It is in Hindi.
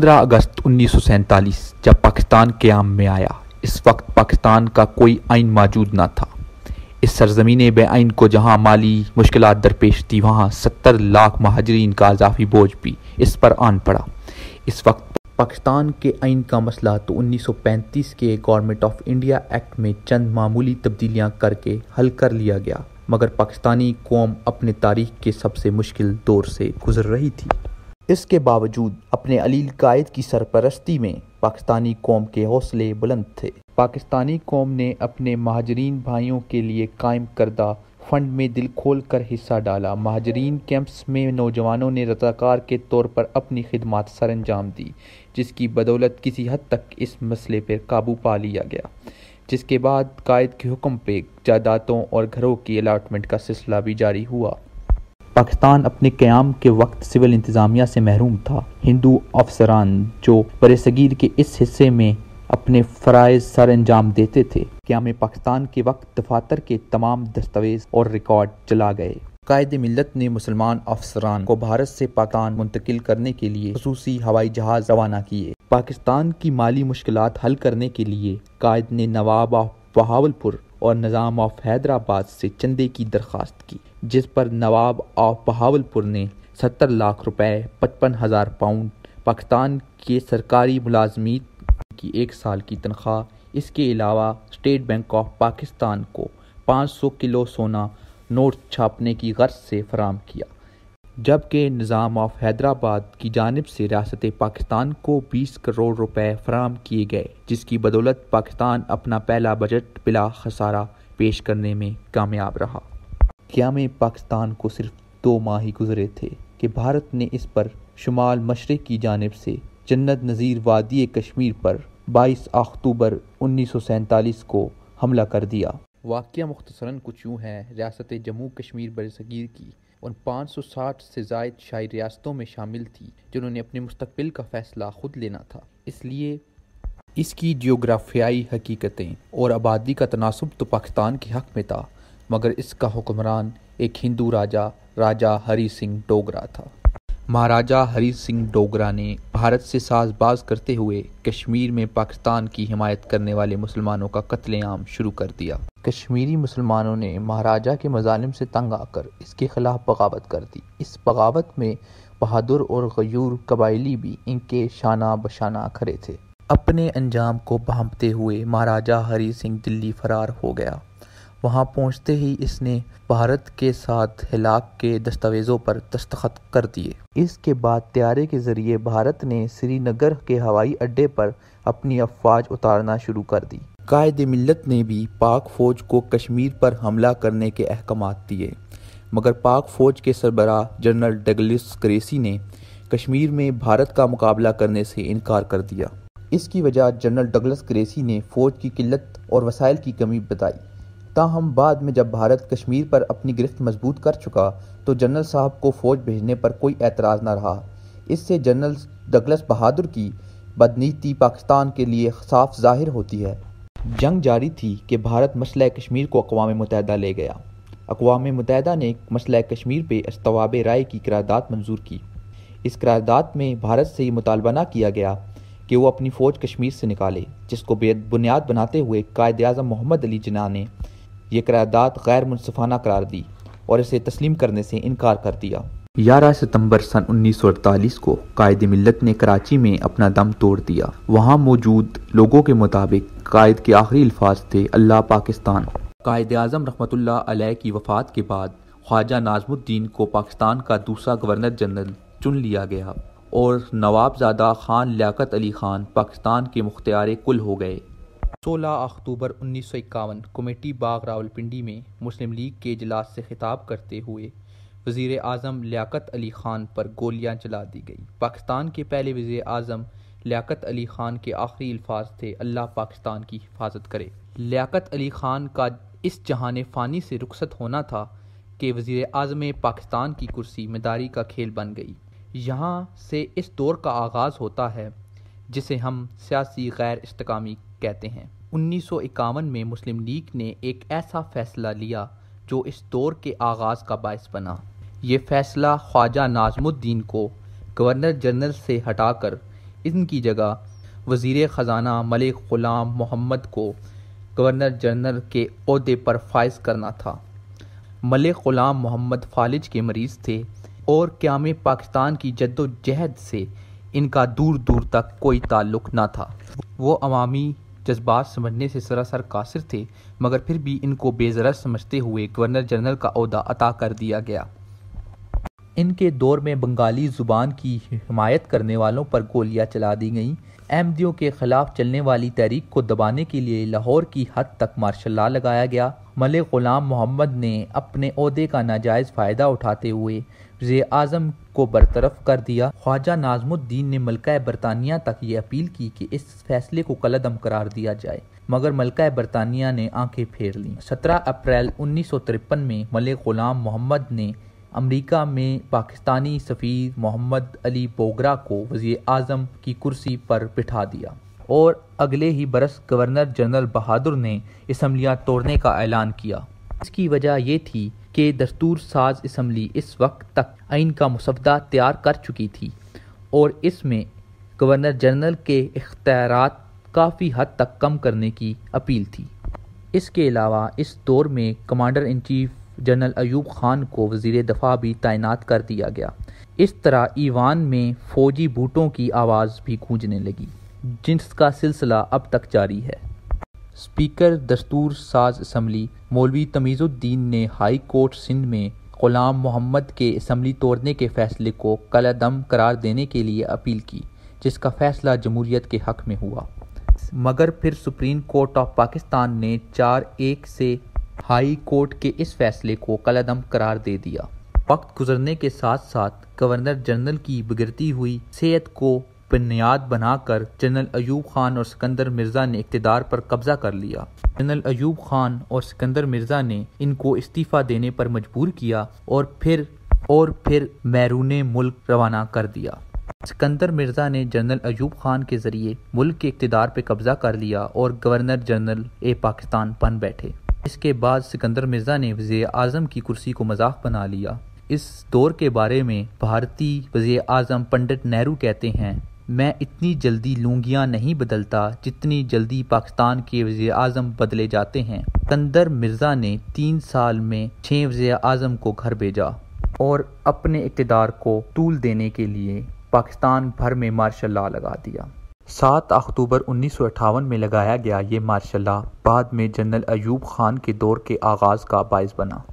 15 अगस्त उन्नीस जब पाकिस्तान के आम में आया इस वक्त पाकिस्तान का कोई आइन मौजूद ना था इस सरजमीन आइन को जहाँ माली मुश्किल दरपेश थी वहाँ सत्तर लाख महाजरीन का अजाफी बोझ भी इस पर आन पड़ा इस वक्त पाकिस्तान के आइन का मसला तो 1935 के गवर्नमेंट ऑफ इंडिया एक्ट में चंद मामूली तब्दीलियाँ करके हल कर लिया गया मगर पाकिस्तानी कौम अपने तारीख के सबसे मुश्किल दौर से गुजर रही थी इसके बावजूद अपने अलील कायद की सरपरस्ती में पाकिस्तानी कौम के हौसले बुलंद थे पाकिस्तानी कौम ने अपने महाजरीन भाइयों के लिए कायम करदा फंड में दिल खोल कर हिस्सा डाला महाजरीन कैंप्स में नौजवानों ने रजाकार के तौर पर अपनी खिदमत सर अंजाम दी जिसकी बदौलत किसी हद तक इस मसले पर काबू पा लिया गया जिसके बाद कायद के हुक्म पे जायदादों और घरों की अलाटमेंट का सिलसिला भी जारी हुआ पाकिस्तान अपने क्याम के वक्त सिविल इंतज़ामिया से महरूम था हिंदू अफसरान जो बरसगीर के इस हिस्से में अपने फ़रज़ सर अंजाम देते थे क्याम पाकिस्तान के वक्त दफातर के तमाम दस्तावेज और रिकॉर्ड चला गए कायद मिलत ने मुसलमान अफसरान को भारत से पाकिस्तान मुंतकिल करने के लिए खसूसी हवाई जहाज रवाना किए पाकिस्तान की माली मुश्किल हल करने के लिए कायद ने नवाब ऑफ बहावलपुर और निज़ाम ऑफ हैदराबाद से चंदे की दरख्वास्त की जिस पर नवाब ऑफ बहावलपुर ने सत्तर लाख रुपए पचपन हज़ार पाउंड पाकिस्तान के सरकारी मुलाजमी की एक साल की तनख्वाह इसके अलावा स्टेट बैंक ऑफ पाकिस्तान को 500 किलो सोना नोट छापने की गर्ज से फराम किया जबकि निज़ाम ऑफ हैदराबाद की जानब से रियासत पाकिस्तान को 20 करोड़ रुपए फराम किए गए जिसकी बदौलत पाकिस्तान अपना पहला बजट बिला खसारा पेश करने में कामयाब रहा क्याम पाकिस्तान को सिर्फ दो माह ही गुजरे थे कि भारत ने इस पर शुमाल मशरक़ की जानब से जन्नत नज़ीर वादी कश्मीर पर 22 अक्टूबर उन्नीस को हमला कर दिया वाक़ मुख्तसरा कुछ यूँ है रियासत जम्मू कश्मीर बरसगीर की सौ 560 से जायद शाही रियासतों में शामिल थी जिन्होंने अपने मुस्तबिल का फ़ैसला खुद लेना था इसलिए इसकी जियोग्राफियाई हकीकतें और आबादी का तनासब तो पाकिस्तान के हक़ में था मगर इसका हुक्मरान एक हिंदू राजा राजा हरी सिंह डोगरा था महाराजा हरी सिंह डोगरा ने भारत से साजबाज करते हुए कश्मीर में पाकिस्तान की हिमायत करने वाले मुसलमानों का कत्लेआम शुरू कर दिया कश्मीरी मुसलमानों ने महाराजा के मजालिम से तंग आकर इसके खिलाफ बगावत कर दी इस बगावत में बहादुर और गयूर कबाइली भी इनके शाना बशाना खड़े थे अपने अंजाम को भांपते हुए महाराजा हरी सिंह दिल्ली फरार हो गया वहाँ पहुँचते ही इसने भारत के साथ हिलाक के दस्तावेज़ों पर दस्तखत कर दिए इसके बाद त्यारे के ज़रिए भारत ने श्रीनगर के हवाई अड्डे पर अपनी अफवाज उतारना शुरू कर दी कायद मिलत ने भी पाक फ़ौज को कश्मीर पर हमला करने के अहकाम दिए मगर पाक फ़ौज के सरबरा जनरल डगलिस क्रेसी ने कश्मीर में भारत का मुकाबला करने से इनकार कर दिया इसकी वजह जनरल डगलस क्रेसी ने फ़ौज की किल्लत और वसाइल की कमी बताई ताहम बाद में जब भारत कश्मीर पर अपनी गिरफ्त मजबूत कर चुका तो जनरल साहब को फ़ौज भेजने पर कोई एतराज़ न रहा इससे जनरल डगलस बहादुर की बदनीति पाकिस्तान के लिए साफ जाहिर होती है जंग जारी थी कि भारत मसला कश्मीर को अकवा मुतहद ले गया अकवा मुतहद ने मसला कश्मीर पर अस्तवाब राय की करारदाद मंजूर की इस करारदाद में भारत से ये मुतालबा न किया गया कि वह अपनी फ़ौज कश्मीर से निकाले जिसको बेद बुनियाद बनाते हुए कायद अजम मोहम्मद अली जिना ने ये करारदाद गैर मुनफाना करार दी और इसे तस्लीम करने से इनकार कर दिया ग्यारह सितंबर सन 1948 को कायद मिलत ने कराची में अपना दम तोड़ दिया वहाँ मौजूद लोगों के मुताबिक कायद के आखिरी अल्फाज थे अल्लाह पाकिस्तान कायद अजम रहमतुल्लाह की वफात के बाद ख्वाजा नाजमुद्दीन को पाकिस्तान का दूसरा गवर्नर जनरल चुन लिया गया और नवाबजादा खान लियाकत अली खान पाकिस्तान के मुख्तार कुल हो गए सोलह अक्टूबर उन्नीस सौ इक्यावन कमेटी बाग रावलपिंडी में मुस्लिम लीग के इजलास से खिताब करते हुए वज़ी अजम लियाकत अली ख़ान पर गोलियां चला दी गई पाकिस्तान के पहले वजीर अजम लियाकत अली ख़ान के आखिरी अल्फाज थे अल्लाह पाकिस्तान की हिफाजत करे लियाकत अली ख़ान का इस जहान फ़ानी से रुखसत होना था कि वजीर अजम पाकिस्तान की कुर्सी मदारी का खेल बन गई यहाँ से इस दौर का आगाज़ होता है जिसे हम सियासी गैर इसकामी कहते हैं उन्नीस में मुस्लिम लीग ने एक ऐसा फैसला लिया जो इस दौर के आगाज़ का बायस बना ये फैसला ख्वाजा नाजमुद्दीन को गवर्नर जनरल से हटाकर इनकी जगह वज़ी ख़जाना मलिक ग़ुलाम मोहम्मद को गवर्नर जनरल के अहदे पर फायज करना था मलिक ग़ुलाम मोहम्मद फालिज के मरीज़ थे और क्याम पाकिस्तान की जद्दोजहद से इनका दूर दूर तक कोई ताल्लुक़ ना था वो अवामी जज्बात समझने से सरासर कासिर थे मगर फिर भी इनको बेजरस समझते हुए गवर्नर जनरल का अहदा अता कर दिया गया इनके दौर में बंगाली ज़ुबान की हिमायत करने वालों पर गोलियां चला दी गईं अहमदियों के खिलाफ चलने वाली तहरीक को दबाने के लिए लाहौर की हद तक मार्शल ला लगाया गया मले गुलाम मोहम्मद ने अपने अहदे का नाजायज़ फ़ायदा उठाते हुए वजे आजम को बरतरफ कर दिया ख्वाजा नाजमुद्दीन ने मलका बरतानिया तक ये अपील की कि इस फैसले को कलदम करार दिया जाए मगर मलका बरतानिया ने आंखें फेर ली सत्रह अप्रैल उन्नीस सौ तिरपन में मले गुलाम मोहम्मद ने अमरीका में पाकिस्तानी सफ़ीर मोहम्मद अली बोगरा को वज़ी अजम की कुर्सी पर बिठा दिया और अगले ही बरस गवर्नर जनरल बहादुर ने इसम्बलियाँ तोड़ने का ऐलान किया इसकी वजह यह थी कि दस्तूर साज इसम्बली इस वक्त तक आइन का मुसवदा तैयार कर चुकी थी और इसमें गवर्नर जनरल के इख्तियार काफ़ी हद तक कम करने की अपील थी इसके अलावा इस दौर में commander in chief general Ayub Khan को वजीर दफा भी तैनात कर दिया गया इस तरह ईवान में फौजी बूटों की आवाज़ भी गूंजने लगी जिसका सिलसिला अब तक जारी है स्पीकर दस्तूर साज असम्बली मौलवी तमीज़ुद्दीन ने हाई कोर्ट सिंध में गुलाम मोहम्मद के असम्बली तोड़ने के फैसले को कलदम करार देने के लिए अपील की जिसका फैसला जमहूरियत के हक में हुआ मगर फिर सुप्रीम कोर्ट ऑफ पाकिस्तान ने चार एक से हाई कोर्ट के इस फैसले को कलदम करार दे दिया वक्त गुजरने के साथ साथ गवर्नर जनरल की बिगड़ती हुई सेहत को बुनियाद बनाकर जनरल अयूब खान और सिकंदर मिर्ज़ा ने इकतदार पर कब्जा कर लिया जनरल अयूब खान और सिकंदर मिर्ज़ा ने इनको इस्तीफ़ा देने पर मजबूर किया और फिर और फिर मैरून मुल्क रवाना कर दिया सिकंदर मिर्ज़ा ने जनरल अयूब खान के ज़रिए मुल्क के इकतदार पर कब्ज़ा कर लिया और गवर्नर जनरल ए पाकिस्तान बन बैठे इसके बाद सिकंदर मिर्जा ने वजे अजम की कुर्सी को मजाक बना लिया इस दौर के बारे में भारतीय वजे अजम पंडित नेहरू कहते हैं मैं इतनी जल्दी लूंगियां नहीं बदलता जितनी जल्दी पाकिस्तान के वजे अजम बदले जाते हैं सिकंदर मिर्जा ने तीन साल में छः वजे अजम को घर भेजा और अपने इकतदार को तूल देने के लिए पाकिस्तान भर में मार्शल लगा दिया सात अक्टूबर उन्नीस में लगाया गया ये मार्शाला बाद में जनरल अयूब खान के दौर के आगाज़ का बायस बना